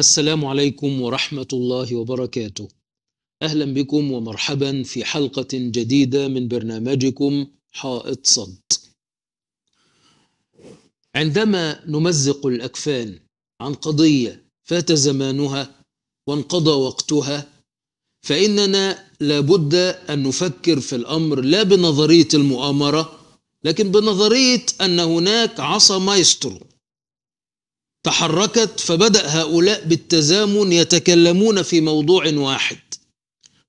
السلام عليكم ورحمة الله وبركاته. أهلا بكم ومرحبا في حلقة جديدة من برنامجكم حائط صد. عندما نمزق الأكفان عن قضية فات زمانها وانقضى وقتها فإننا لابد أن نفكر في الأمر لا بنظرية المؤامرة لكن بنظرية أن هناك عصا مايسترو تحركت فبدأ هؤلاء بالتزامن يتكلمون في موضوع واحد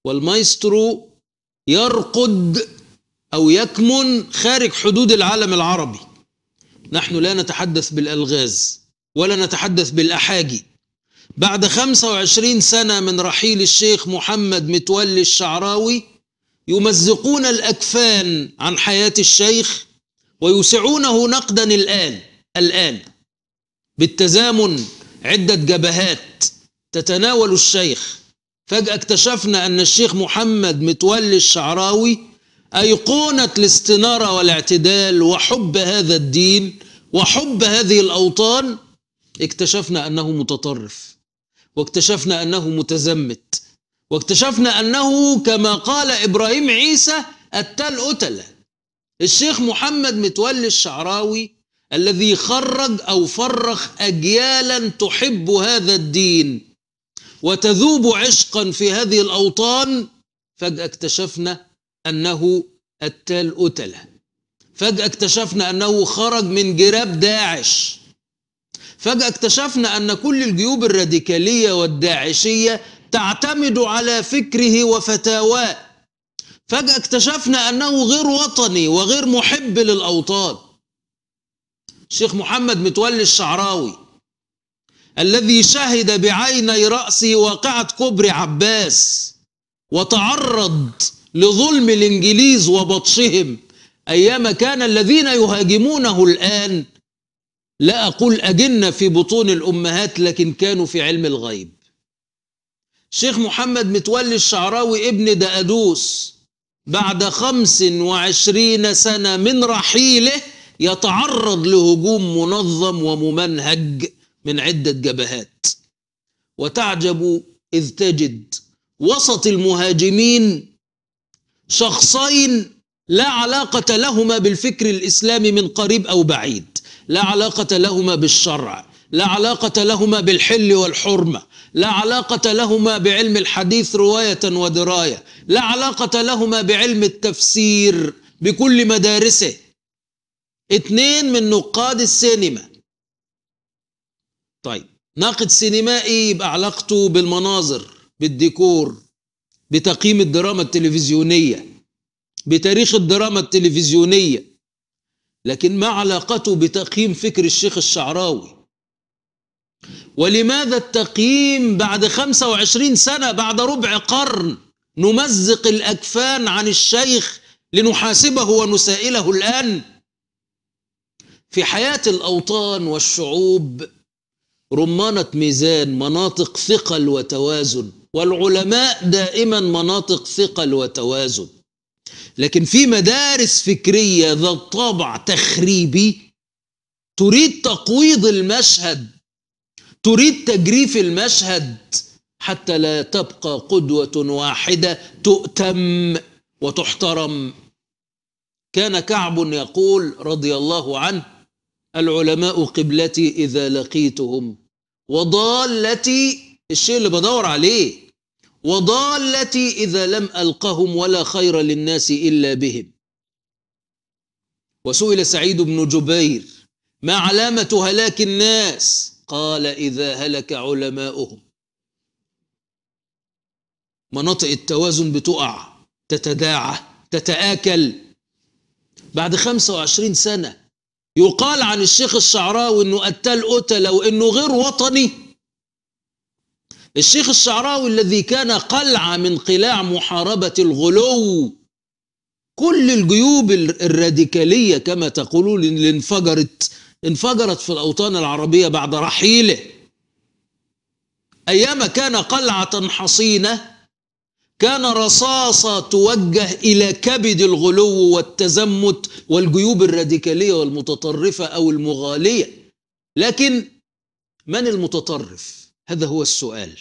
والمايسترو يرقد أو يكمن خارج حدود العالم العربي نحن لا نتحدث بالألغاز ولا نتحدث بالأحاجي بعد 25 سنة من رحيل الشيخ محمد متولي الشعراوي يمزقون الأكفان عن حياة الشيخ ويوسعونه نقدا الآن الآن بالتزامن عدة جبهات تتناول الشيخ فجأة اكتشفنا أن الشيخ محمد متولي الشعراوي أيقونة الاستنارة والاعتدال وحب هذا الدين وحب هذه الأوطان اكتشفنا أنه متطرف واكتشفنا أنه متزمت واكتشفنا أنه كما قال إبراهيم عيسى التل أتل الشيخ محمد متولي الشعراوي الذي خرج او فرخ اجيالا تحب هذا الدين وتذوب عشقا في هذه الاوطان فجاه اكتشفنا انه التال اتله فجاه اكتشفنا انه خرج من جراب داعش فجاه اكتشفنا ان كل الجيوب الراديكاليه والداعشيه تعتمد على فكره وفتاواه فجاه اكتشفنا انه غير وطني وغير محب للاوطان الشيخ محمد متولي الشعراوي الذي شهد بعيني رأسي واقعة كبر عباس وتعرض لظلم الإنجليز وبطشهم أيام كان الذين يهاجمونه الآن لا أقول أجنة في بطون الأمهات لكن كانوا في علم الغيب شيخ محمد متولي الشعراوي ابن دأدوس بعد خمس وعشرين سنة من رحيله يتعرض لهجوم منظم وممنهج من عدة جبهات وتعجب إذ تجد وسط المهاجمين شخصين لا علاقة لهما بالفكر الإسلامي من قريب أو بعيد لا علاقة لهما بالشرع لا علاقة لهما بالحل والحرمة لا علاقة لهما بعلم الحديث رواية ودراية لا علاقة لهما بعلم التفسير بكل مدارسه اتنين من نقاد السينما طيب ناقد سينمائي يبقى علاقته بالمناظر بالديكور بتقييم الدراما التلفزيونيه بتاريخ الدراما التلفزيونيه لكن ما علاقته بتقييم فكر الشيخ الشعراوي ولماذا التقييم بعد 25 سنة بعد ربع قرن نمزق الأكفان عن الشيخ لنحاسبه ونسائله الآن في حياة الأوطان والشعوب رمانة ميزان مناطق ثقل وتوازن والعلماء دائما مناطق ثقل وتوازن لكن في مدارس فكرية ذات طابع تخريبي تريد تقويض المشهد تريد تجريف المشهد حتى لا تبقى قدوة واحدة تؤتم وتحترم كان كعب يقول رضي الله عنه العلماء قبلتي إذا لقيتهم وضالتي الشيء اللي بدور عليه وضالتي إذا لم ألقهم ولا خير للناس إلا بهم وسئل سعيد بن جبير ما علامة هلاك الناس قال إذا هلك علماؤهم مناطق التوازن بتقع تتداعى تتآكل بعد 25 سنة يقال عن الشيخ الشعراوي انه قتال قتله وانه غير وطني الشيخ الشعراوي الذي كان قلعه من قلاع محاربه الغلو كل الجيوب الراديكاليه كما تقولون اللي انفجرت انفجرت في الاوطان العربيه بعد رحيله ايام كان قلعه حصينه كان رصاصة توجه إلى كبد الغلو والتزمت والجيوب الراديكالية والمتطرفة أو المغالية لكن من المتطرف؟ هذا هو السؤال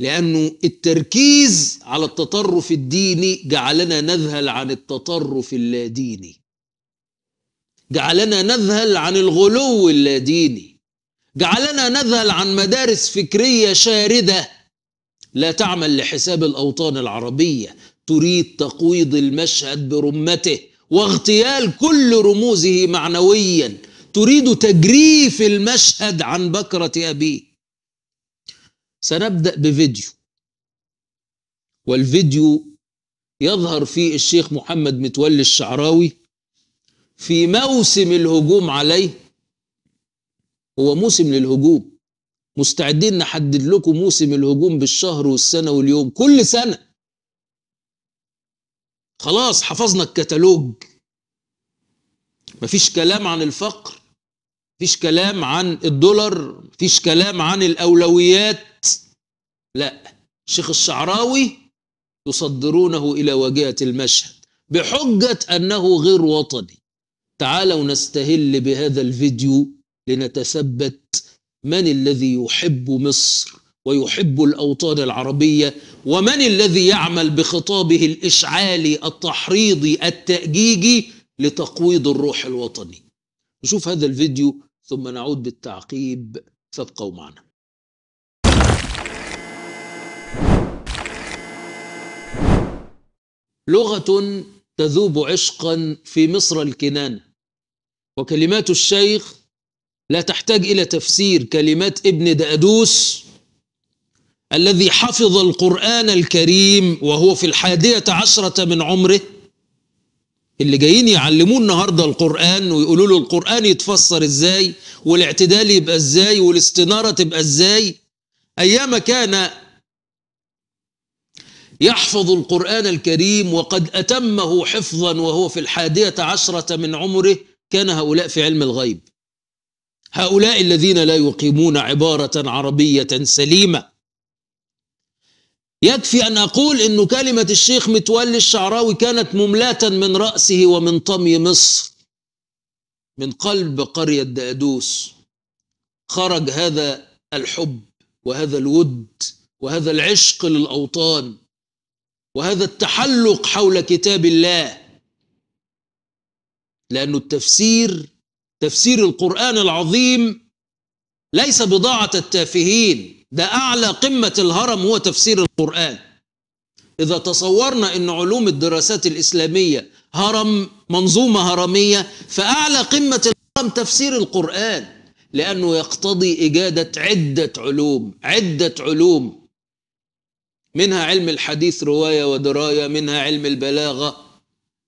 لأنه التركيز على التطرف الديني جعلنا نذهل عن التطرف اللاديني جعلنا نذهل عن الغلو اللاديني جعلنا نذهل عن مدارس فكرية شاردة لا تعمل لحساب الاوطان العربيه تريد تقويض المشهد برمته واغتيال كل رموزه معنويا تريد تجريف المشهد عن بكره ابيه سنبدا بفيديو والفيديو يظهر فيه الشيخ محمد متولي الشعراوي في موسم الهجوم عليه هو موسم للهجوم مستعدين نحدد لكم موسم الهجوم بالشهر والسنه واليوم كل سنه خلاص حفظنا الكتالوج مفيش كلام عن الفقر مفيش كلام عن الدولار مفيش كلام عن الاولويات لا شيخ الشعراوي يصدرونه الى واجهه المشهد بحجه انه غير وطني تعالوا نستهل بهذا الفيديو لنتثبت من الذي يحب مصر ويحب الاوطان العربيه ومن الذي يعمل بخطابه الاشعالي التحريضي التاجيجي لتقويض الروح الوطني نشوف هذا الفيديو ثم نعود بالتعقيب فابقوا معنا لغه تذوب عشقا في مصر الكنانه وكلمات الشيخ لا تحتاج إلى تفسير كلمات ابن دأدوس الذي حفظ القرآن الكريم وهو في الحادية عشرة من عمره اللي جايين يعلموه النهاردة القرآن ويقولوا له القرآن يتفسر ازاي والاعتدال يبقى ازاي والاستنارة تبقى ازاي أيام كان يحفظ القرآن الكريم وقد أتمه حفظا وهو في الحادية عشرة من عمره كان هؤلاء في علم الغيب هؤلاء الذين لا يقيمون عبارة عربية سليمة يكفي أن أقول أن كلمة الشيخ متولي الشعراوي كانت مملاة من رأسه ومن طمي مصر من قلب قرية دأدوس خرج هذا الحب وهذا الود وهذا العشق للأوطان وهذا التحلق حول كتاب الله لأن التفسير تفسير القرآن العظيم ليس بضاعة التافهين ده أعلى قمة الهرم هو تفسير القرآن إذا تصورنا أن علوم الدراسات الإسلامية هرم منظومة هرمية فأعلى قمة الهرم تفسير القرآن لأنه يقتضي إجادة عدة علوم عدة علوم منها علم الحديث رواية ودراية منها علم البلاغة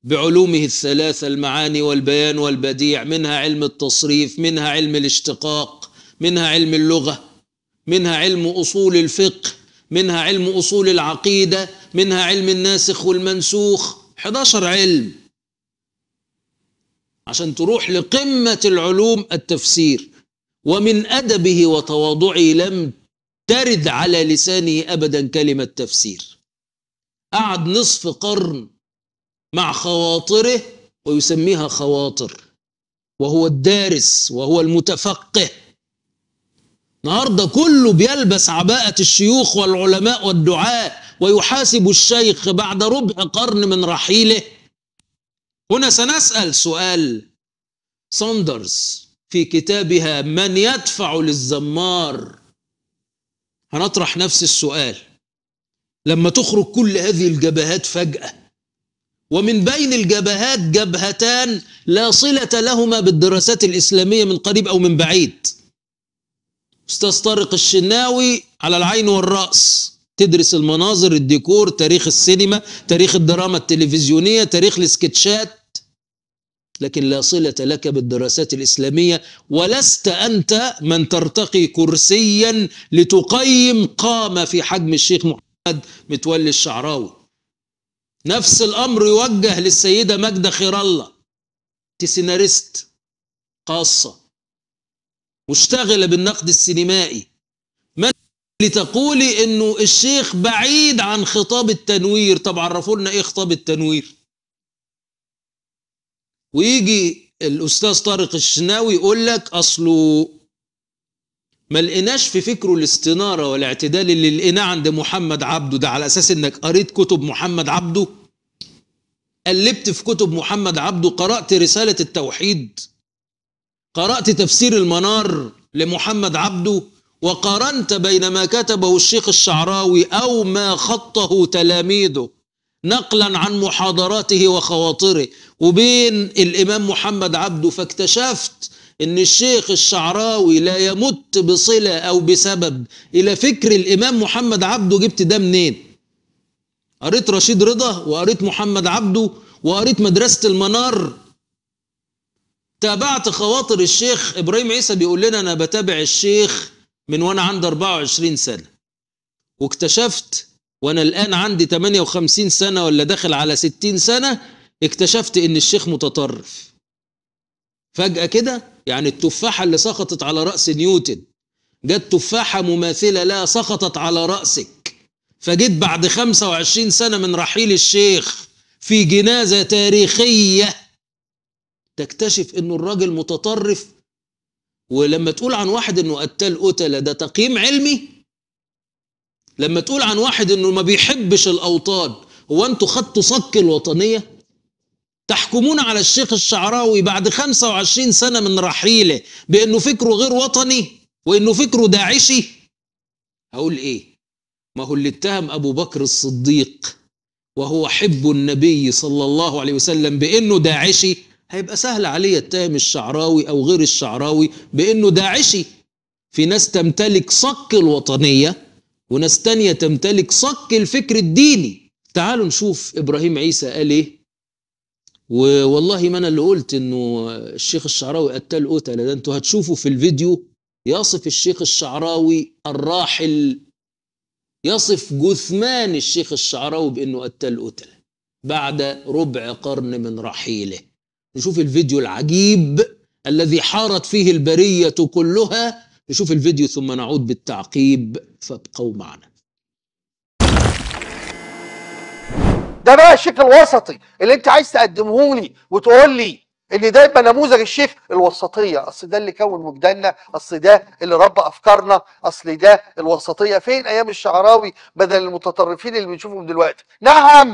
بعلومه الثلاثة المعاني والبيان والبديع منها علم التصريف منها علم الاشتقاق منها علم اللغة منها علم أصول الفقه منها علم أصول العقيدة منها علم الناسخ والمنسوخ 11 علم عشان تروح لقمة العلوم التفسير ومن أدبه وتواضعه لم ترد على لسانه أبدا كلمة تفسير قعد نصف قرن مع خواطره ويسميها خواطر وهو الدارس وهو المتفقه النهارده كله بيلبس عباءة الشيوخ والعلماء والدعاء ويحاسب الشيخ بعد ربع قرن من رحيله هنا سنسأل سؤال ساندرز في كتابها من يدفع للزمار هنطرح نفس السؤال لما تخرج كل هذه الجبهات فجأة ومن بين الجبهات جبهتان لا صلة لهما بالدراسات الإسلامية من قريب أو من بعيد أستاذ طارق الشناوي على العين والرأس تدرس المناظر الديكور تاريخ السينما تاريخ الدراما التلفزيونية تاريخ الاسكتشات لكن لا صلة لك بالدراسات الإسلامية ولست أنت من ترتقي كرسيا لتقيم قامة في حجم الشيخ محمد متولي الشعراوي نفس الأمر يوجه للسيدة ماجدة خير الله سيناريست خاصة مشتغلة بالنقد السينمائي ما تقولي انه الشيخ بعيد عن خطاب التنوير طب عرفوا لنا ايه خطاب التنوير ويجي الاستاذ طارق الشناوي يقول لك اصله ما لقيناش في فكره الاستنارة والاعتدال اللي لقيناه عند محمد عبده ده على أساس إنك قريت كتب محمد عبده قلبت في كتب محمد عبده قرأت رسالة التوحيد قرأت تفسير المنار لمحمد عبده وقارنت بين ما كتبه الشيخ الشعراوي أو ما خطه تلاميذه نقلا عن محاضراته وخواطره وبين الإمام محمد عبده فاكتشفت ان الشيخ الشعراوي لا يمت بصله او بسبب الى فكر الامام محمد عبده جبت ده منين قريت رشيد رضا وقريت محمد عبده وقريت مدرسه المنار تابعت خواطر الشيخ ابراهيم عيسى بيقول لنا انا بتابع الشيخ من وانا عندي 24 سنه واكتشفت وانا الان عندي 58 سنه ولا داخل على 60 سنه اكتشفت ان الشيخ متطرف فجاه كده يعني التفاحة اللي سقطت على رأس نيوتن جت تفاحة مماثلة لها سقطت على رأسك فجيت بعد 25 سنة من رحيل الشيخ في جنازة تاريخية تكتشف انه الراجل متطرف ولما تقول عن واحد انه قتال قتلة ده تقييم علمي لما تقول عن واحد انه ما بيحبش الاوطان هو انتوا خدتوا صك الوطنيه تحكمون على الشيخ الشعراوي بعد 25 سنة من رحيله بأنه فكره غير وطني وأنه فكره داعشي هقول إيه ما هو اللي اتهم أبو بكر الصديق وهو حب النبي صلى الله عليه وسلم بأنه داعشي هيبقى سهل عليه يتهم الشعراوي أو غير الشعراوي بأنه داعشي في ناس تمتلك صك الوطنية وناس تانية تمتلك صك الفكر الديني تعالوا نشوف إبراهيم عيسى قال إيه والله ما انا اللي قلت انه الشيخ الشعراوي قتل قتله ده انتوا هتشوفوا في الفيديو يصف الشيخ الشعراوي الراحل يصف جثمان الشيخ الشعراوي بانه قتل قتله بعد ربع قرن من رحيله نشوف الفيديو العجيب الذي حارت فيه البريه كلها نشوف الفيديو ثم نعود بالتعقيب فابقوا معنا ده بقى الشكل الوسطي اللي انت عايز تقدمه لي وتقول لي ان ده يبقى نموذج الشيخ الوسطيه اصل ده اللي كون وجداننا اصل ده اللي ربى افكارنا اصل ده الوسطيه فين ايام الشعراوي بدل المتطرفين اللي بنشوفهم دلوقتي نعم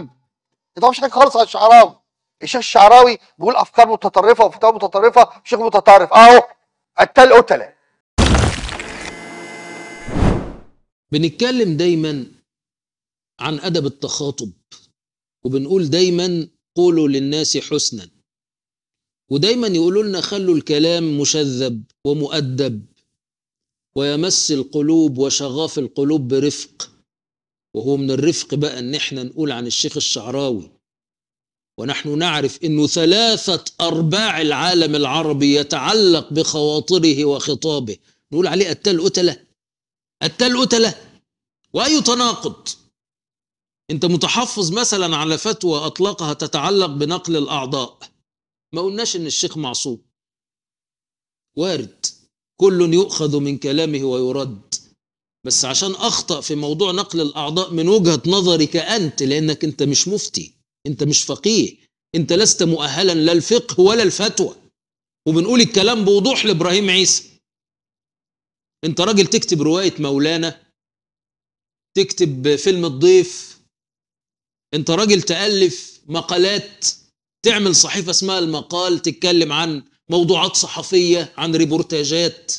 ما تعرفش حاجه خالص عن الشعراوي الشيخ الشعراوي بيقول افكار متطرفه وفتاوى متطرفه شيخ متطرف اهو قتال قتله بنتكلم دايما عن ادب التخاطب وبنقول دايما قولوا للناس حسنا ودايما يقولوا لنا خلوا الكلام مشذب ومؤدب ويمس القلوب وشغاف القلوب برفق وهو من الرفق بقى ان احنا نقول عن الشيخ الشعراوي ونحن نعرف انه ثلاثة ارباع العالم العربي يتعلق بخواطره وخطابه نقول عليه قتال قتله قتال قتله واي تناقض انت متحفظ مثلا على فتوى اطلقها تتعلق بنقل الاعضاء ما قلناش ان الشيخ معصوم وارد كل يؤخذ من كلامه ويرد بس عشان اخطا في موضوع نقل الاعضاء من وجهه نظرك انت لانك انت مش مفتي انت مش فقيه انت لست مؤهلا لا الفقه ولا الفتوى وبنقول الكلام بوضوح لابراهيم عيسى انت راجل تكتب روايه مولانا تكتب فيلم الضيف انت راجل تالف مقالات تعمل صحيفه اسمها المقال تتكلم عن موضوعات صحفيه عن ريبورتاجات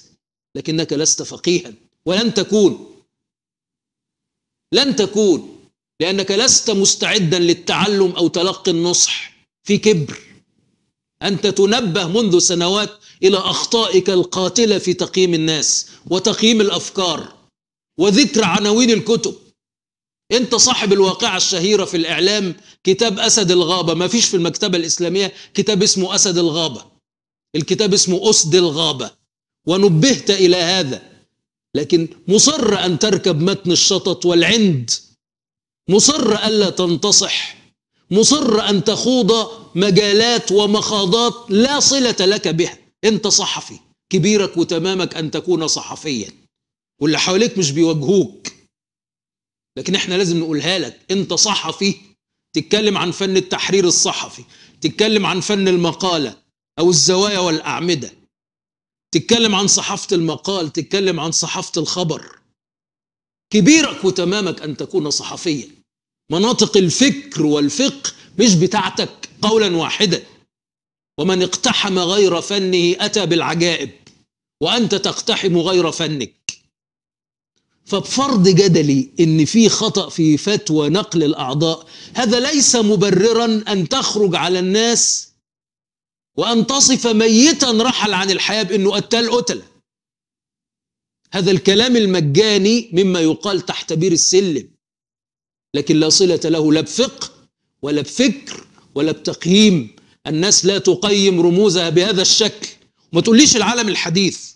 لكنك لست فقيها ولن تكون لن تكون لانك لست مستعدا للتعلم او تلقي النصح في كبر انت تنبه منذ سنوات الى اخطائك القاتله في تقييم الناس وتقييم الافكار وذكر عناوين الكتب انت صاحب الواقعة الشهيرة في الإعلام كتاب أسد الغابة ما فيش في المكتبة الإسلامية كتاب اسمه أسد الغابة الكتاب اسمه أسد الغابة ونبهت إلى هذا لكن مصر أن تركب متن الشطط والعند مصر ألا تنتصح مصر أن تخوض مجالات ومخاضات لا صلة لك بها أنت صحفي كبيرك وتمامك أن تكون صحفيا واللي حواليك مش بيوجهوك لكن احنا لازم نقولها لك انت صحفي تتكلم عن فن التحرير الصحفي تتكلم عن فن المقالة او الزوايا والاعمدة تتكلم عن صحافة المقال تتكلم عن صحافة الخبر كبيرك وتمامك ان تكون صحفيا مناطق الفكر والفقه مش بتاعتك قولا واحدا ومن اقتحم غير فنه اتى بالعجائب وانت تقتحم غير فنك فبفرض جدلي ان في خطا في فتوى نقل الاعضاء هذا ليس مبررا ان تخرج على الناس وان تصف ميتا رحل عن الحياه بانه قتال قتله هذا الكلام المجاني مما يقال تحت بير السلم لكن لا صله له لا بفقه ولا بفكر ولا بتقييم الناس لا تقيم رموزها بهذا الشكل وما تقوليش العالم الحديث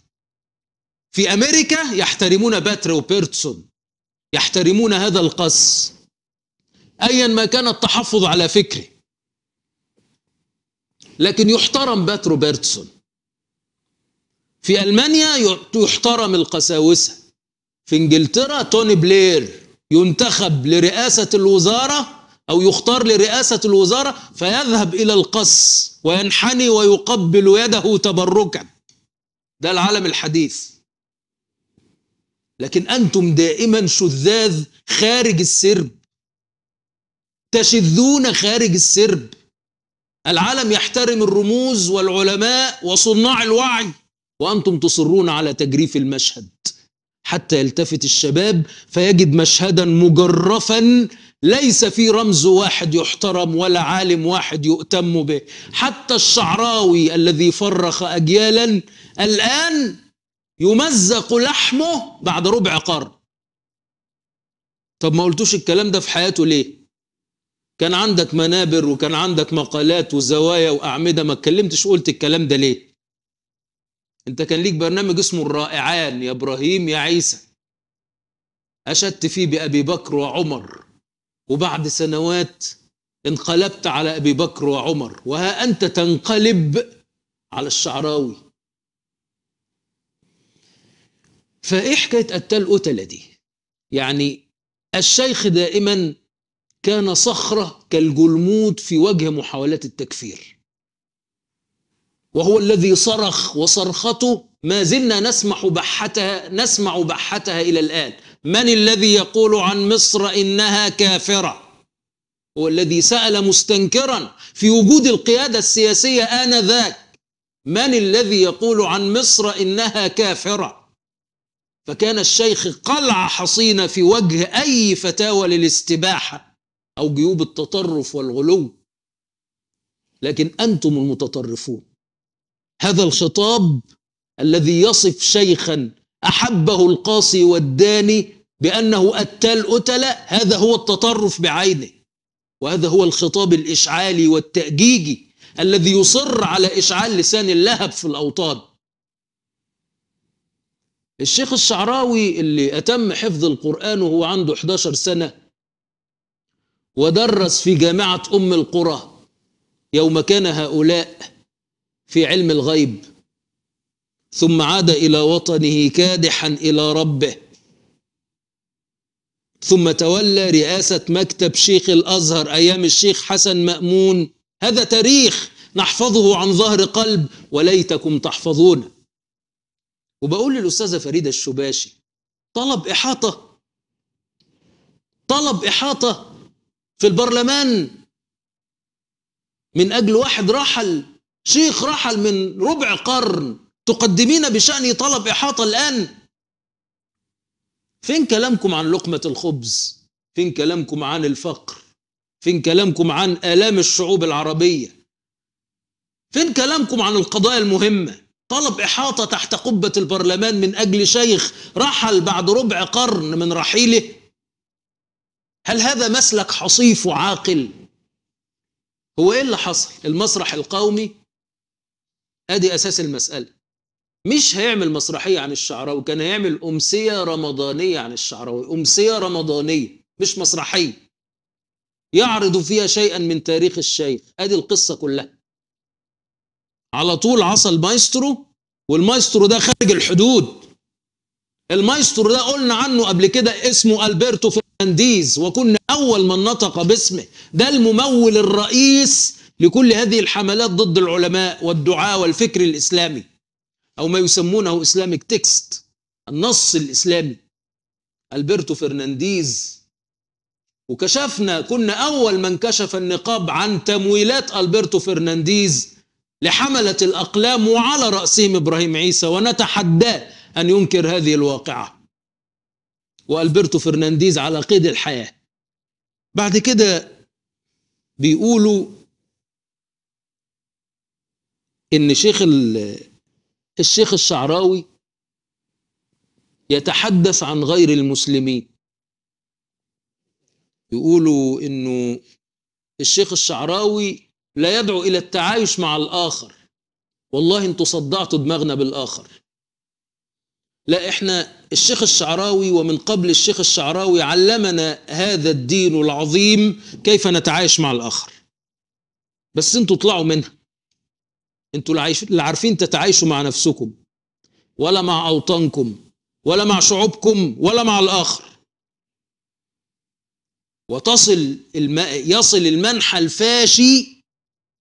في أمريكا يحترمون باتري وبيرتسون يحترمون هذا القص أيا ما كان التحفظ على فكره لكن يحترم باترو بيرتسون في ألمانيا يحترم القساوسة في إنجلترا توني بلير ينتخب لرئاسة الوزارة أو يختار لرئاسة الوزارة فيذهب إلى القص وينحني ويقبل يده تبركا ده العالم الحديث لكن أنتم دائما شذاذ خارج السرب تشذون خارج السرب العالم يحترم الرموز والعلماء وصناع الوعي وأنتم تصرون على تجريف المشهد حتى يلتفت الشباب فيجد مشهدا مجرفا ليس في رمز واحد يحترم ولا عالم واحد يؤتم به حتى الشعراوي الذي فرخ أجيالا الآن يمزق لحمه بعد ربع قرن طب ما قلتوش الكلام ده في حياته ليه كان عندك منابر وكان عندك مقالات وزوايا واعمده ما اتكلمتش قلت الكلام ده ليه انت كان ليك برنامج اسمه الرائعان يا ابراهيم يا عيسى اشدت فيه بابي بكر وعمر وبعد سنوات انقلبت على ابي بكر وعمر وها انت تنقلب على الشعراوي فايه حكايه قتال قتله دي يعني الشيخ دائما كان صخره كالجلمود في وجه محاولات التكفير وهو الذي صرخ وصرخته ما زلنا نسمع بحتها نسمع بحتها الى الان من الذي يقول عن مصر انها كافره هو الذي سال مستنكرا في وجود القياده السياسيه انذاك من الذي يقول عن مصر انها كافره فكان الشيخ قلعة حصينة في وجه أي فتاوى للاستباحة أو جيوب التطرف والغلو لكن أنتم المتطرفون هذا الخطاب الذي يصف شيخا أحبه القاصي والداني بأنه التال أتل هذا هو التطرف بعينه وهذا هو الخطاب الإشعالي والتأجيجي الذي يصر على إشعال لسان اللهب في الأوطان الشيخ الشعراوي اللي أتم حفظ القرآن وهو عنده 11 سنة ودرس في جامعة أم القرى يوم كان هؤلاء في علم الغيب ثم عاد إلى وطنه كادحا إلى ربه ثم تولى رئاسة مكتب شيخ الأزهر أيام الشيخ حسن مأمون هذا تاريخ نحفظه عن ظهر قلب وليتكم تحفظونه وبقول للاستاذه فريده الشباشي طلب احاطه طلب احاطه في البرلمان من اجل واحد رحل شيخ رحل من ربع قرن تقدمين بشانه طلب احاطه الان فين كلامكم عن لقمه الخبز فين كلامكم عن الفقر فين كلامكم عن الام الشعوب العربيه فين كلامكم عن القضايا المهمه طلب إحاطة تحت قبة البرلمان من أجل شيخ رحل بعد ربع قرن من رحيله هل هذا مسلك حصيف وعاقل هو إيه اللي حصل المسرح القومي أدي أساس المسألة مش هيعمل مسرحية عن الشعراوي كان هيعمل أمسية رمضانية عن الشعراوي أمسية رمضانية مش مسرحية يعرض فيها شيئا من تاريخ الشيخ أدي القصة كلها على طول عصى المايسترو والمايسترو ده خارج الحدود المايسترو ده قلنا عنه قبل كده اسمه البرتو فرنانديز وكنا اول من نطق باسمه ده الممول الرئيس لكل هذه الحملات ضد العلماء والدعاة والفكر الاسلامي او ما يسمونه اسلامك تكست النص الاسلامي البرتو فرنانديز وكشفنا كنا اول من كشف النقاب عن تمويلات البرتو فرنانديز لحملة الأقلام وعلى رأسهم إبراهيم عيسى ونتحداه أن ينكر هذه الواقعة وألبرتو فرنانديز على قيد الحياة بعد كده بيقولوا إن شيخ الشيخ الشعراوي يتحدث عن غير المسلمين يقولوا إنه الشيخ الشعراوي لا يدعو إلى التعايش مع الآخر والله انتوا صدعتوا دماغنا بالآخر لا احنا الشيخ الشعراوي ومن قبل الشيخ الشعراوي علمنا هذا الدين العظيم كيف نتعايش مع الآخر بس انتوا طلعوا منها انتوا اللي عارفين تتعايشوا مع نفسكم ولا مع أوطانكم ولا مع شعوبكم ولا مع الآخر وتصل الم... يصل المنحى الفاشي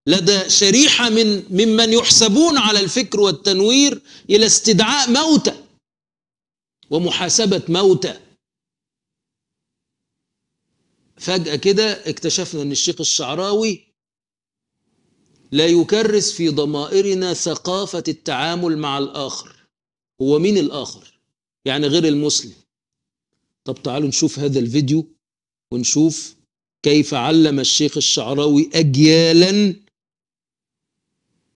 لدى شريحة من ممن يحسبون على الفكر والتنوير إلى استدعاء موتى ومحاسبة موتى فجأة كده اكتشفنا أن الشيخ الشعراوي لا يكرس في ضمائرنا ثقافة التعامل مع الآخر هو مين الآخر؟ يعني غير المسلم طب تعالوا نشوف هذا الفيديو ونشوف كيف علم الشيخ الشعراوي أجيالاً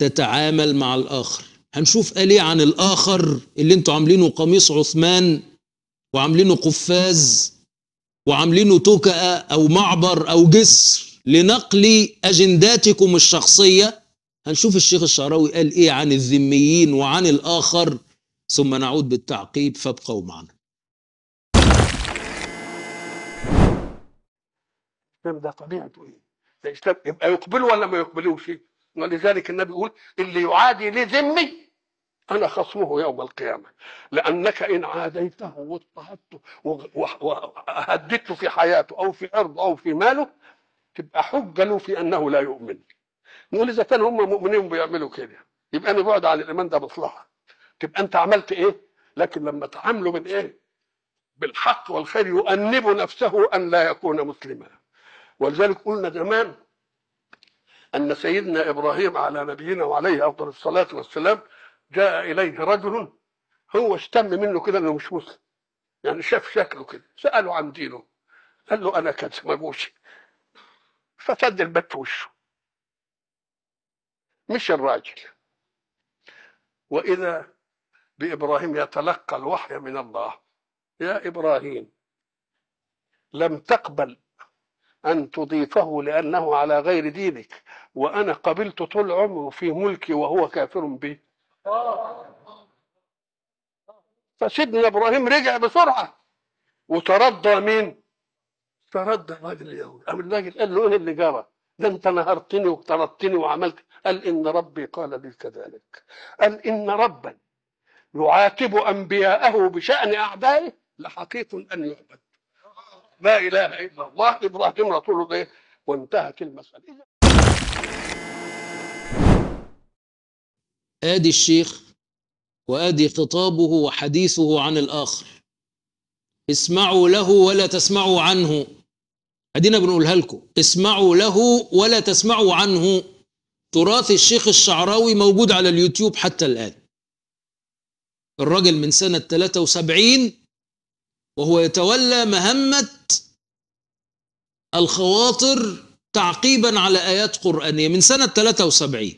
تتعامل مع الآخر هنشوف قال ايه عن الآخر اللي انتوا عاملينه قميص عثمان وعاملينه قفاز وعاملينه توكأ أو معبر أو جسر لنقل أجنداتكم الشخصية هنشوف الشيخ الشعراوي قال ايه عن الذميين وعن الآخر ثم نعود بالتعقيب فابقوا معنا الاسلام ده طبيعته ايه؟ ده اسلام يبقى يقبله ولا ما يقبلوش؟ ولذلك النبي يقول اللي يعادي لي ذمي أنا خصمه يوم القيامة لأنك إن عاديته واضطهدته وهددته في حياته أو في أرضه أو في ماله تبقى حجة له في أنه لا يؤمن نقول إذا كان هم مؤمنين بيعملوا كده يبقى أنا بعد عن الإيمان ده مصلحة تبقى أنت عملت إيه؟ لكن لما تعاملوا من إيه؟ بالحق والخير يؤنب نفسه أن لا يكون مسلما ولذلك قلنا زمان أن سيدنا إبراهيم على نبينا وعليه أفضل الصلاة والسلام جاء إليه رجل هو اشتم منه كده أنه مش مسلم يعني شاف شكله كده سأله عن دينه قال له أنا كذا ما فسد الباب في وشه مش الراجل وإذا بإبراهيم يتلقى الوحي من الله يا إبراهيم لم تقبل أن تضيفه لأنه على غير دينك وأنا قبلت طول عمره في ملكي وهو كافر به فسيدنا إبراهيم رجع بسرعة وترضى مين ترضى الراجل اليهودي قام الراجل قال له ايه اللي جرى ده انت نهرتني وطردتني وعملت قال ان ربي قال لي كذلك قال ان ربا يعاتب انبياءه بشان اعدائه لحقيق ان يعبد لا اله الا الله ابراهيم رسول الله وانتهت المساله ادي الشيخ وادي خطابه وحديثه عن الاخر اسمعوا له ولا تسمعوا عنه ادينا بنقولها لكم اسمعوا له ولا تسمعوا عنه تراث الشيخ الشعراوي موجود على اليوتيوب حتى الان الراجل من سنه 73 وهو يتولى مهمه الخواطر تعقيبا على آيات قرآنية من سنة 73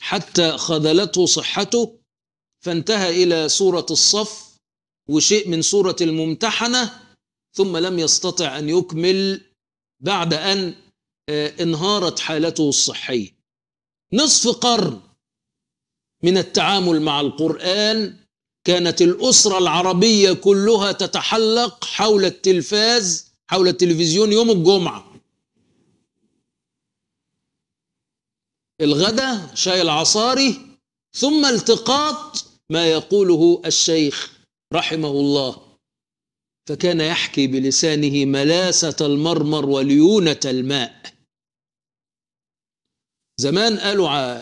حتى خذلته صحته فانتهى إلى سورة الصف وشيء من سورة الممتحنة ثم لم يستطع أن يكمل بعد أن آه، انهارت حالته الصحية نصف قرن من التعامل مع القرآن كانت الأسرة العربية كلها تتحلق حول التلفاز حول التلفزيون يوم الجمعة الغداء شاي العصاري ثم التقاط ما يقوله الشيخ رحمه الله فكان يحكي بلسانه ملاسة المرمر وليونة الماء زمان قالوا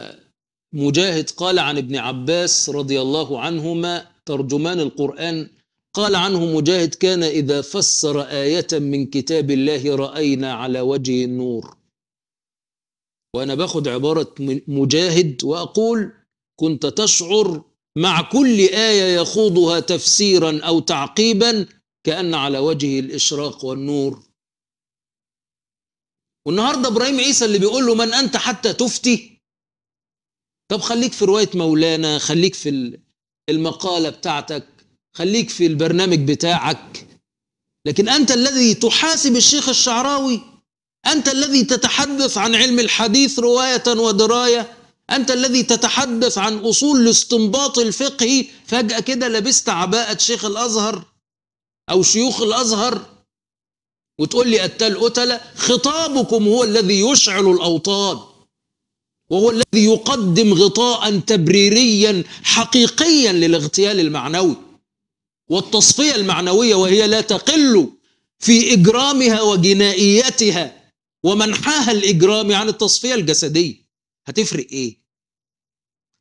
مجاهد قال عن ابن عباس رضي الله عنهما ترجمان القرآن قال عنه مجاهد كان إذا فسر آية من كتاب الله رأينا على وجه النور وأنا باخد عبارة مجاهد وأقول كنت تشعر مع كل آية يخوضها تفسيرا أو تعقيبا كأن على وجهه الإشراق والنور والنهاردة إبراهيم عيسى اللي بيقول له من أنت حتى تفتي طب خليك في رواية مولانا خليك في المقالة بتاعتك خليك في البرنامج بتاعك لكن أنت الذي تحاسب الشيخ الشعراوي أنت الذي تتحدث عن علم الحديث رواية ودراية أنت الذي تتحدث عن أصول الاستنباط الفقهي فجأة كده لبست عباءة شيخ الأزهر أو شيوخ الأزهر وتقول لي التل أتلة خطابكم هو الذي يشعل الأوطان وهو الذي يقدم غطاء تبريريا حقيقيا للاغتيال المعنوي والتصفية المعنوية وهي لا تقل في إجرامها وجنائيتها ومنحاها الإجرام عن التصفية الجسدية هتفرق إيه؟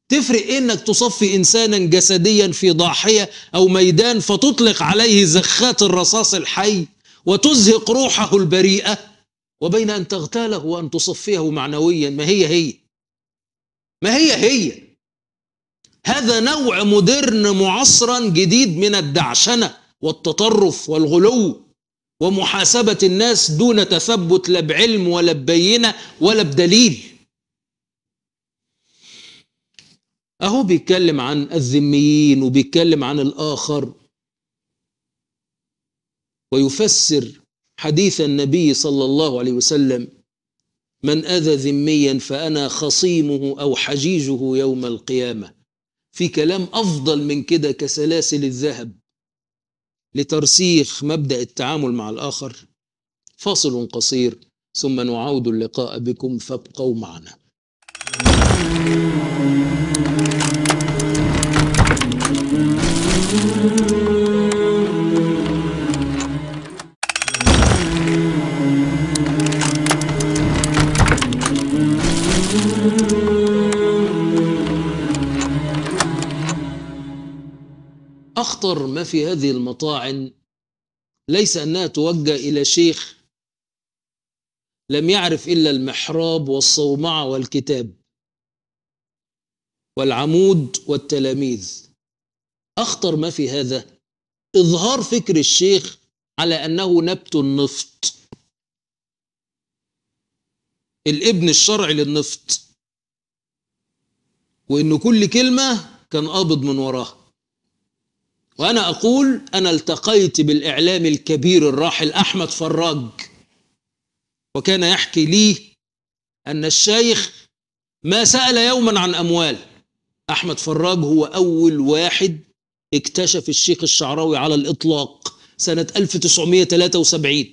تفرق إيه إنك تصفي إنسانا جسديا في ضاحية أو ميدان فتطلق عليه زخات الرصاص الحي وتزهق روحه البريئة وبين أن تغتاله وأن تصفيه معنويا ما هي هي ما هي هي هذا نوع مدرن معصرا جديد من الدعشنة والتطرف والغلو ومحاسبة الناس دون تثبت لا بعلم ولا ببينة ولا بدليل أهو بيتكلم عن الذميين وبيتكلم عن الآخر ويفسر حديث النبي صلى الله عليه وسلم من أذى ذميا فأنا خصيمه أو حجيجه يوم القيامة في كلام أفضل من كده كسلاسل الذهب لترسيخ مبدأ التعامل مع الآخر فاصل قصير ثم نعود اللقاء بكم فابقوا معنا thank you خطر ما في هذه المطاعن ليس أنها توجه إلى شيخ لم يعرف إلا المحراب والصومعة والكتاب والعمود والتلاميذ أخطر ما في هذا إظهار فكر الشيخ على أنه نبت النفط الابن الشرعي للنفط وإن كل كلمة كان قابض من وراها وأنا أقول أنا التقيت بالإعلام الكبير الراحل أحمد فراج وكان يحكي لي أن الشيخ ما سأل يوما عن أموال أحمد فراج هو أول واحد اكتشف الشيخ الشعراوي على الإطلاق سنة 1973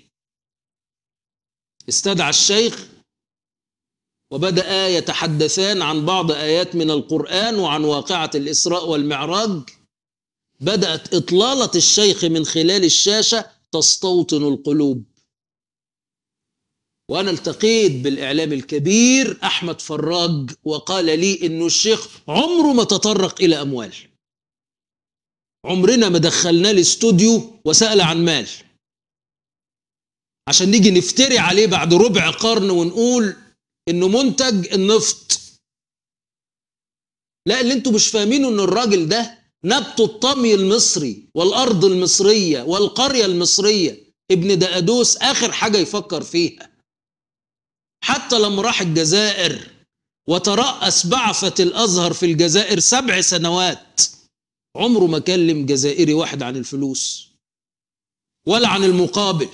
استدعى الشيخ وبدأ يتحدثان عن بعض آيات من القرآن وعن واقعة الإسراء والمعراج بدأت إطلالة الشيخ من خلال الشاشة تستوطن القلوب وأنا التقيت بالإعلام الكبير أحمد فراج وقال لي إنه الشيخ عمره ما تطرق إلى أموال عمرنا ما دخلناه الاستوديو وسأل عن مال عشان نيجي نفتري عليه بعد ربع قرن ونقول انه منتج النفط لا اللي انتوا مش فاهمينه ان الراجل ده نبت الطمي المصري والأرض المصرية والقرية المصرية ابن دقدوس آخر حاجة يفكر فيها حتى لما راح الجزائر وترأس بعثة الأزهر في الجزائر سبع سنوات عمره ما كلم جزائري واحد عن الفلوس ولا عن المقابل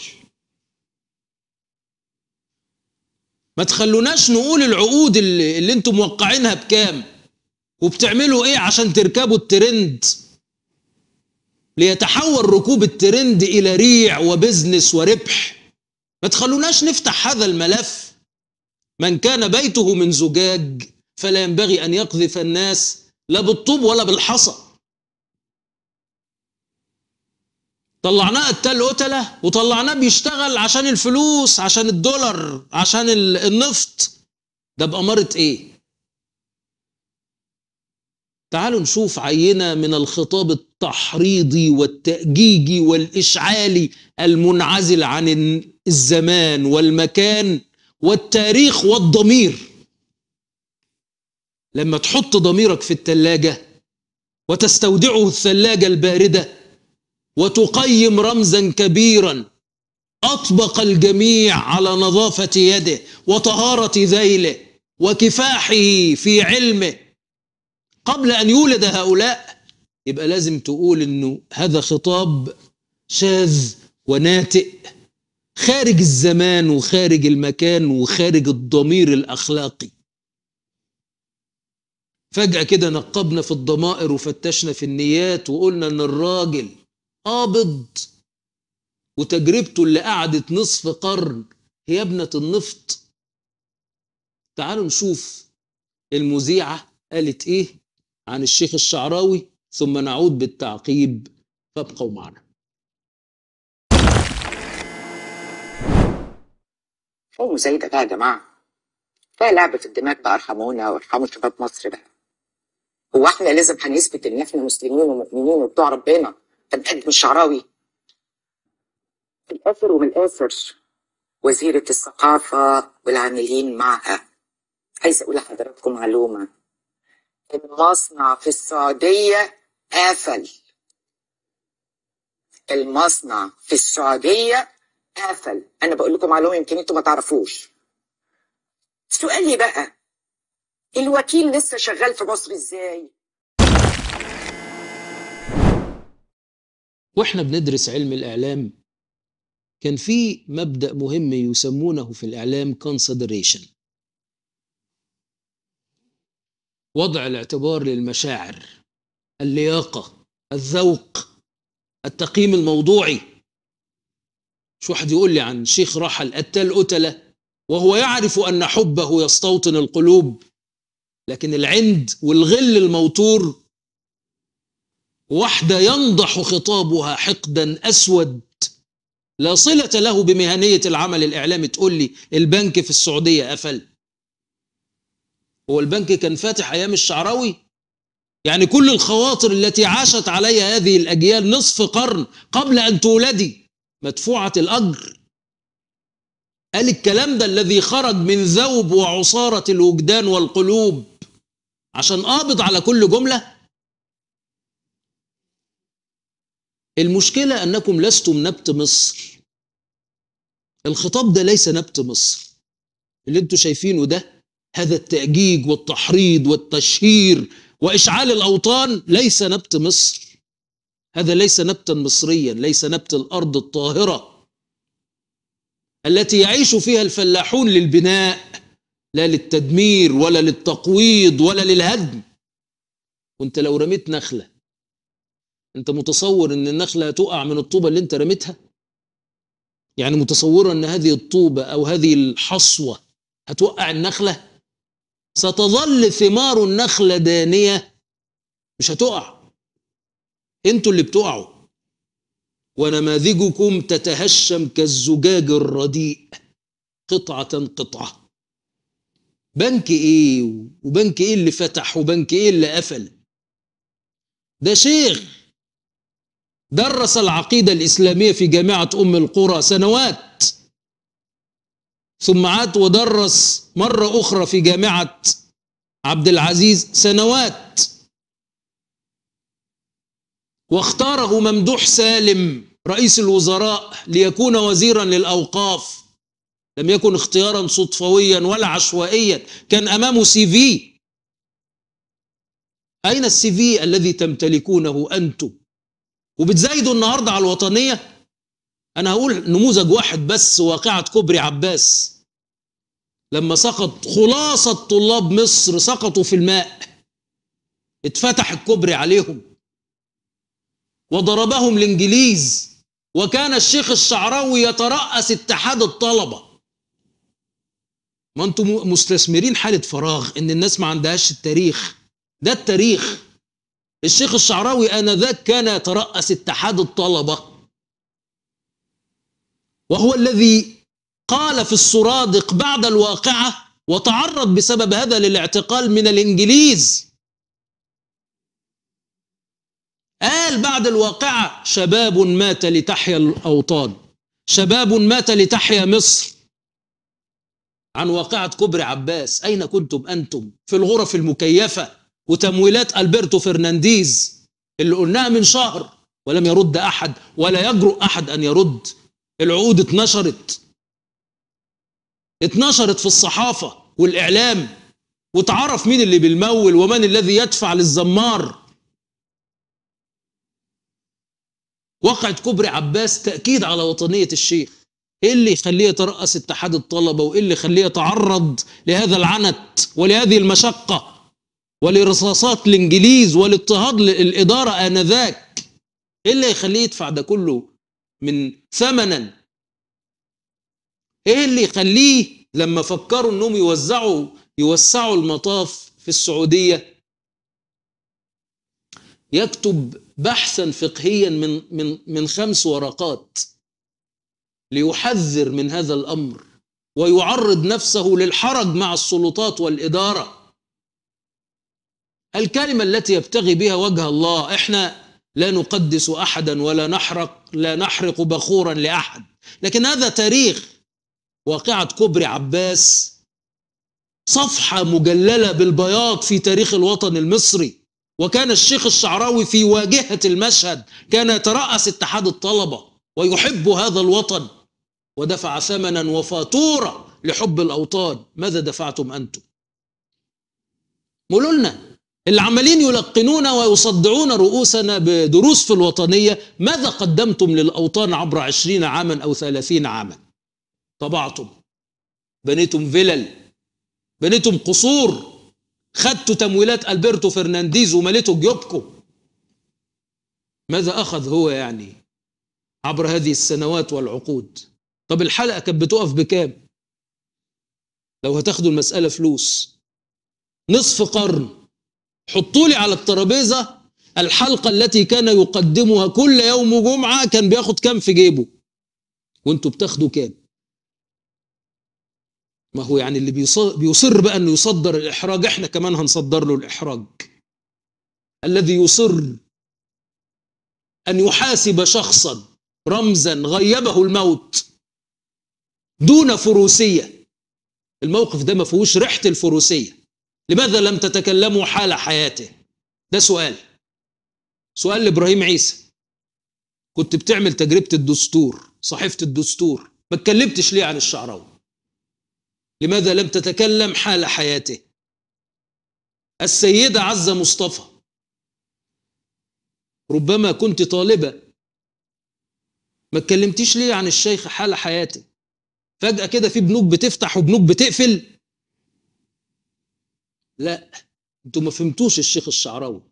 ما تخلوناش نقول العقود اللي, اللي انتم موقعينها بكام وبتعملوا ايه عشان تركبوا الترند ليتحول ركوب الترند الى ريع وبزنس وربح ما تخلوناش نفتح هذا الملف من كان بيته من زجاج فلا ينبغي ان يقذف الناس لا بالطوب ولا بالحصى طلعناه قتال قتله وطلعناه بيشتغل عشان الفلوس عشان الدولار عشان النفط ده بأمارة ايه تعالوا نشوف عينة من الخطاب التحريضي والتأجيجي والإشعالي المنعزل عن الزمان والمكان والتاريخ والضمير لما تحط ضميرك في التلاجة وتستودعه الثلاجة الباردة وتقيم رمزا كبيرا أطبق الجميع على نظافة يده وطهارة ذيله وكفاحه في علمه قبل أن يولد هؤلاء يبقى لازم تقول أنه هذا خطاب شاذ وناتئ خارج الزمان وخارج المكان وخارج الضمير الأخلاقي فجأة كده نقبنا في الضمائر وفتشنا في النيات وقلنا أن الراجل قابض وتجربته اللي قعدت نصف قرن هي ابنة النفط تعالوا نشوف المذيعة قالت إيه عن الشيخ الشعراوي ثم نعود بالتعقيب فابقوا معنا هو زي ده بقى يا جماعة بقى لعبة في الدماغ بقى ارحمونا وارحموا شباب مصر بقى هو احنا لازم هنثبت ان احنا مسلمين ومؤمنين وبتوع ربنا طب قد الشعراوي في الاخر ومن الاخر وزيرة الثقافة والعاملين معها عايز اقول لحضراتكم معلومة المصنع في السعودية قفل المصنع في السعودية قفل أنا بقول لكم معلومة يمكن أنتم ما تعرفوش سؤالي بقى الوكيل لسه شغال في مصر إزاي؟ واحنا بندرس علم الإعلام كان في مبدأ مهم يسمونه في الإعلام consideration وضع الاعتبار للمشاعر اللياقة الذوق التقييم الموضوعي مش واحد يقول لي عن شيخ رحل التل أتلة وهو يعرف أن حبه يستوطن القلوب لكن العند والغل الموتور وحدة ينضح خطابها حقدا أسود لا صلة له بمهنية العمل الإعلامي تقول لي البنك في السعودية قفل هو البنك كان فاتح أيام الشعراوي يعني كل الخواطر التي عاشت عليها هذه الأجيال نصف قرن قبل أن تولدي مدفوعة الأجر قال الكلام ده الذي خرج من ذوب وعصارة الوجدان والقلوب عشان قابض على كل جملة المشكلة أنكم لستم نبت مصر الخطاب ده ليس نبت مصر اللي انتم شايفينه ده هذا التأجيج والتحريض والتشهير وإشعال الأوطان ليس نبت مصر هذا ليس نبتا مصريا ليس نبت الأرض الطاهرة التي يعيش فيها الفلاحون للبناء لا للتدمير ولا للتقويض ولا للهدم وانت لو رميت نخلة انت متصور ان النخلة هتقع من الطوبة اللي انت رميتها يعني متصورة ان هذه الطوبة او هذه الحصوة هتوقع النخلة ستظل ثمار النخلة دانية مش هتقع انتوا اللي بتقعوا ونماذجكم تتهشم كالزجاج الرديء قطعة قطعة بنك ايه وبنك ايه اللي فتح وبنك ايه اللي قفل ده شيخ درس العقيدة الإسلامية في جامعة أم القرى سنوات ثم عاد ودرس مرة أخرى في جامعة عبد العزيز سنوات واختاره ممدوح سالم رئيس الوزراء ليكون وزيرا للأوقاف لم يكن اختيارا صدفويا ولا عشوائيا كان أمامه سي في أين السي في الذي تمتلكونه أنتم وبتزايدوا النهاردة على الوطنية أنا هقول نموذج واحد بس واقعة كوبري عباس لما سقط خلاصة طلاب مصر سقطوا في الماء اتفتح الكوبري عليهم وضربهم الإنجليز وكان الشيخ الشعراوي يترأس اتحاد الطلبة ما انتم مستثمرين حالة فراغ ان الناس ما عندهاش التاريخ ده التاريخ الشيخ الشعراوي آنذاك كان يترأس اتحاد الطلبة وهو الذي قال في الصرادق بعد الواقعة وتعرض بسبب هذا للاعتقال من الإنجليز قال بعد الواقعة شباب مات لتحيا الأوطان شباب مات لتحيا مصر عن واقعة كبر عباس أين كنتم أنتم في الغرف المكيفة وتمويلات ألبرتو فرنانديز اللي قلناها من شهر ولم يرد أحد ولا يجرؤ أحد أن يرد العقود اتنشرت اتنشرت في الصحافة والإعلام وتعرف مين اللي بيمول ومن الذي يدفع للزمار وقعة كوبري عباس تأكيد على وطنية الشيخ ايه اللي يخليه يترأس اتحاد الطلبة وايه اللي يخليه يتعرض لهذا العنت ولهذه المشقة ولرصاصات الانجليز والاضطهاد للإدارة آنذاك ايه اللي يخليه يدفع ده كله من ثمنا ايه اللي يخليه لما فكروا انهم يوزعوا يوسعوا المطاف في السعوديه يكتب بحثا فقهيا من من من خمس ورقات ليحذر من هذا الامر ويعرض نفسه للحرج مع السلطات والاداره الكلمه التي يبتغي بها وجه الله احنا لا نقدس احدا ولا نحرق لا نحرق بخورا لاحد لكن هذا تاريخ واقعه كوبري عباس صفحه مجلله بالبياض في تاريخ الوطن المصري وكان الشيخ الشعراوي في واجهه المشهد كان يتراس اتحاد الطلبه ويحب هذا الوطن ودفع ثمنا وفاتوره لحب الاوطان ماذا دفعتم انتم؟ قولوا لنا اللي عمالين يلقنونا ويصدعون رؤوسنا بدروس في الوطنية ماذا قدمتم للأوطان عبر عشرين عاما أو ثلاثين عاما طبعتم بنيتم فلل بنيتم قصور خدتوا تمويلات ألبرتو فرنانديز ومليتوا جيوبكم ماذا أخذ هو يعني عبر هذه السنوات والعقود طب الحلقة كانت بتقف بكام لو هتاخدوا المسألة فلوس نصف قرن حطوا لي على الترابيزه الحلقه التي كان يقدمها كل يوم جمعه كان بياخد كام في جيبه وانتوا بتاخدوا كام ما هو يعني اللي بيصر بقى انه يصدر الاحراج احنا كمان هنصدر له الاحراج الذي يصر ان يحاسب شخصا رمزا غيبه الموت دون فروسيه الموقف ده ما فيهوش ريحه الفروسيه لماذا لم تتكلموا حال حياته ده سؤال سؤال لابراهيم عيسى كنت بتعمل تجربه الدستور صحيفه الدستور ما اتكلمتش ليه عن الشعراوي لماذا لم تتكلم حال حياته السيده عزه مصطفى ربما كنت طالبه ما اتكلمتيش ليه عن الشيخ حال حياته فجاه كده في بنوك بتفتح وبنوك بتقفل لا انتم ما فهمتوش الشيخ الشعراوي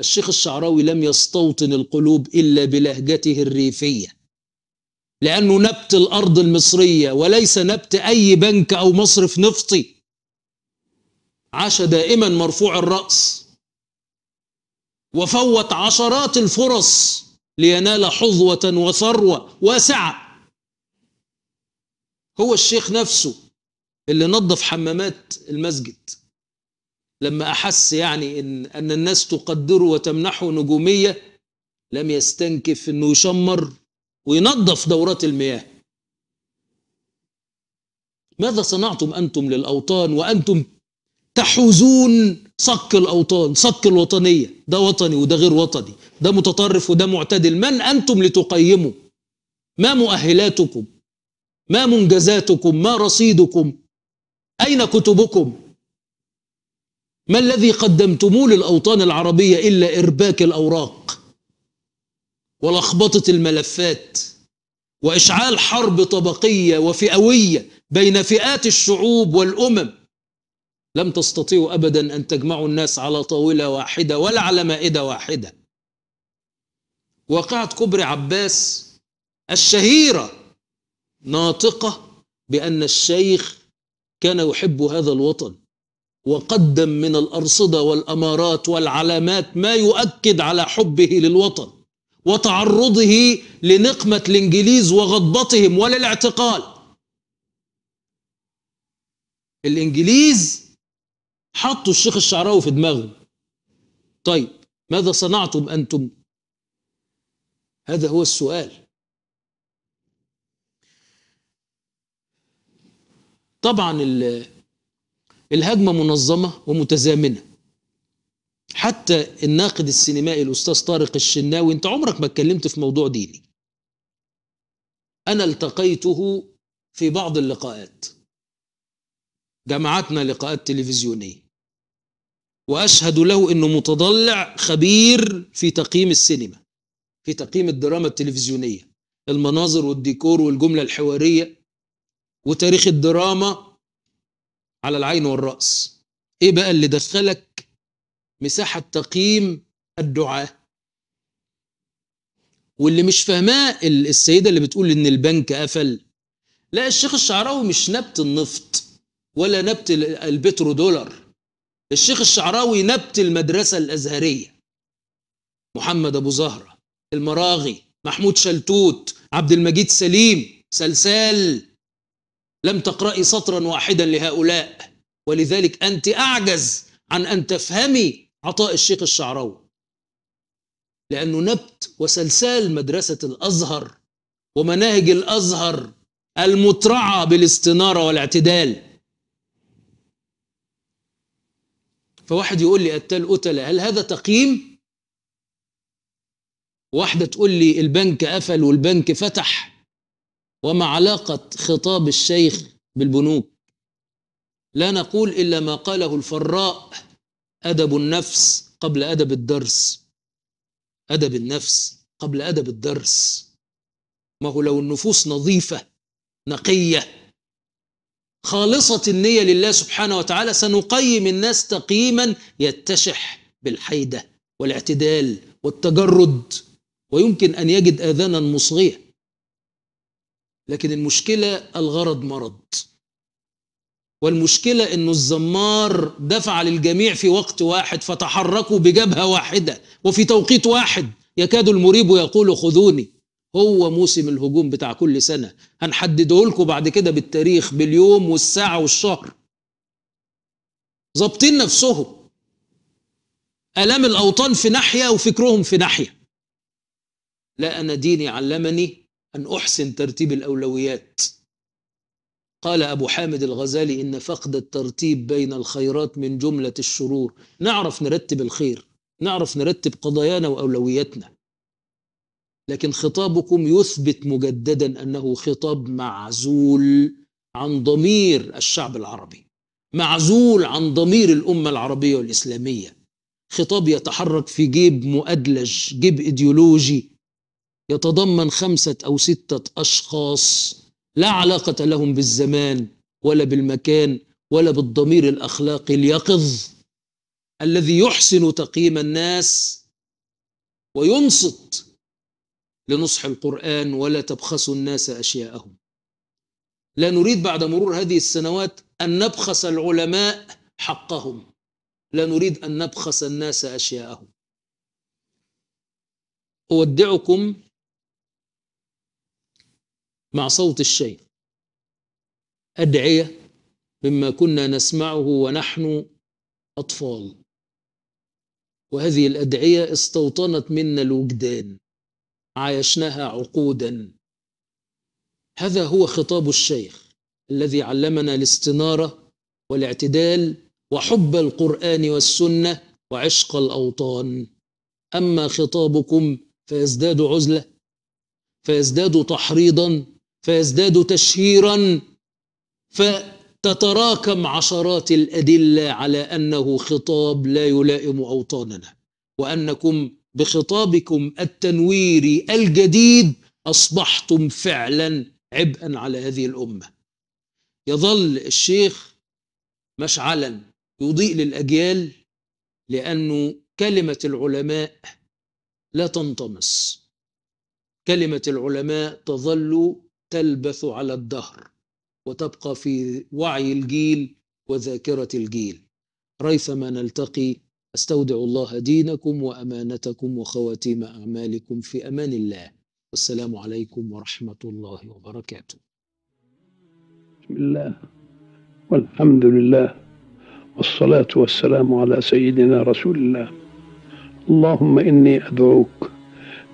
الشيخ الشعراوي لم يستوطن القلوب إلا بلهجته الريفية لأنه نبت الأرض المصرية وليس نبت أي بنك أو مصرف نفطي عاش دائما مرفوع الرأس وفوت عشرات الفرص لينال حظوة وثروة واسعة هو الشيخ نفسه اللي نظف حمامات المسجد لما أحس يعني إن, أن الناس تقدره وتمنحه نجومية لم يستنكف إنه يشمر وينظف دورات المياه ماذا صنعتم أنتم للأوطان وأنتم تحوزون صك الأوطان صك الوطنية ده وطني وده غير وطني ده متطرف وده معتدل من أنتم لتقيموا ما مؤهلاتكم ما منجزاتكم ما رصيدكم أين كتبكم ما الذي قدمتموه للاوطان العربيه الا ارباك الاوراق ولخبطه الملفات واشعال حرب طبقيه وفئويه بين فئات الشعوب والامم لم تستطيعوا ابدا ان تجمعوا الناس على طاوله واحده ولا على مائده واحده واقعه كبري عباس الشهيره ناطقه بان الشيخ كان يحب هذا الوطن وقدم من الارصده والامارات والعلامات ما يؤكد على حبه للوطن وتعرضه لنقمه الانجليز وغضبتهم وللاعتقال الانجليز حطوا الشيخ الشعراوي في دماغهم طيب ماذا صنعتم انتم هذا هو السؤال طبعا الهجمة منظمة ومتزامنة حتى الناقد السينمائي الأستاذ طارق الشناوي أنت عمرك ما اتكلمت في موضوع ديني أنا التقيته في بعض اللقاءات جمعتنا لقاءات تلفزيونية وأشهد له أنه متضلع خبير في تقييم السينما في تقييم الدراما التلفزيونية المناظر والديكور والجملة الحوارية وتاريخ الدراما على العين والرأس إيه بقى اللي دخلك مساحة تقييم الدعاء واللي مش فاهماه السيدة اللي بتقول إن البنك قفل لا الشيخ الشعراوي مش نبت النفط ولا نبت البترو دولار الشيخ الشعراوي نبت المدرسة الأزهرية محمد أبو زهرة المراغي محمود شلتوت عبد المجيد سليم سلسال لم تقرأي سطرا واحدا لهؤلاء ولذلك أنت أعجز عن أن تفهمي عطاء الشيخ الشعراوي لأنه نبت وسلسال مدرسة الأزهر ومناهج الأزهر المترعة بالاستنارة والاعتدال فواحد يقول لي قتال قتلة هل هذا تقييم؟ واحدة تقول لي البنك قفل والبنك فتح وما علاقة خطاب الشيخ بالبنوك لا نقول إلا ما قاله الفراء أدب النفس قبل أدب الدرس أدب النفس قبل أدب الدرس ما هو لو النفوس نظيفة نقية خالصة النية لله سبحانه وتعالى سنقيم الناس تقييما يتشح بالحيدة والاعتدال والتجرد ويمكن أن يجد آذانا مصغية لكن المشكلة الغرض مرض والمشكلة انه الزمار دفع للجميع في وقت واحد فتحركوا بجبهة واحدة وفي توقيت واحد يكاد المريب يقول خذوني هو موسم الهجوم بتاع كل سنة هنحدده لكم بعد كده بالتاريخ باليوم والساعة والشهر ظابطين نفسهم آلام الأوطان في ناحية وفكرهم في ناحية لا أنا ديني علمني أن أحسن ترتيب الأولويات قال أبو حامد الغزالي إن فقد الترتيب بين الخيرات من جملة الشرور نعرف نرتب الخير نعرف نرتب قضايانا وأولوياتنا لكن خطابكم يثبت مجددا أنه خطاب معزول عن ضمير الشعب العربي معزول عن ضمير الأمة العربية والإسلامية خطاب يتحرك في جيب مؤدلج جيب إيديولوجي يتضمن خمسة أو ستة أشخاص لا علاقة لهم بالزمان ولا بالمكان ولا بالضمير الأخلاقي اليقظ الذي يحسن تقييم الناس وينصت لنصح القرآن ولا تبخسوا الناس أشياءهم لا نريد بعد مرور هذه السنوات أن نبخس العلماء حقهم لا نريد أن نبخس الناس أشياءهم أودعكم مع صوت الشيء أدعية مما كنا نسمعه ونحن أطفال وهذه الأدعية استوطنت منا الوجدان عايشناها عقودا هذا هو خطاب الشيخ الذي علمنا الاستنارة والاعتدال وحب القرآن والسنة وعشق الأوطان أما خطابكم فيزداد عزلة فيزداد تحريضا فيزداد تشهيرا فتتراكم عشرات الادله على انه خطاب لا يلائم اوطاننا وانكم بخطابكم التنويري الجديد اصبحتم فعلا عبئا على هذه الامه يظل الشيخ مشعلا يضيء للاجيال لانه كلمه العلماء لا تنطمس كلمه العلماء تظل تلبث على الدهر وتبقى في وعي الجيل وذاكرة الجيل ريثما نلتقي أستودع الله دينكم وأمانتكم وخواتيم أعمالكم في أمان الله والسلام عليكم ورحمة الله وبركاته بسم الله والحمد لله والصلاة والسلام على سيدنا رسول الله اللهم إني أدعوك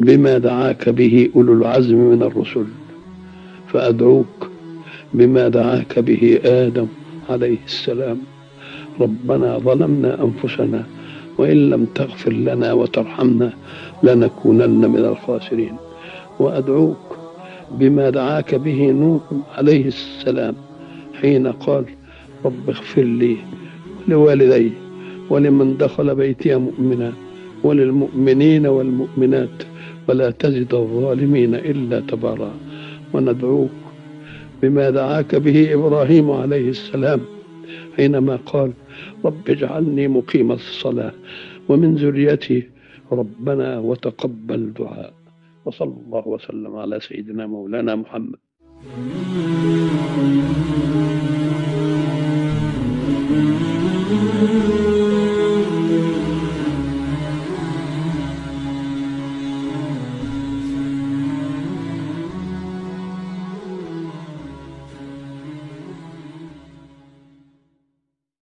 بما دعاك به أولو العزم من الرسل فأدعوك بما دعاك به آدم عليه السلام ربنا ظلمنا أنفسنا وإن لم تغفر لنا وترحمنا لنكونن من الخاسرين وأدعوك بما دعاك به نوح عليه السلام حين قال رب اغفر لي ولوالدي ولمن دخل بيتي مؤمنا وللمؤمنين والمؤمنات ولا تزد الظالمين إلا تبارا وندعوك بما دعاك به إبراهيم عليه السلام حينما قال رب اجعلني مقيم الصلاة ومن ذريتي ربنا وتقبل دعاء وصلى الله وسلم على سيدنا مولانا محمد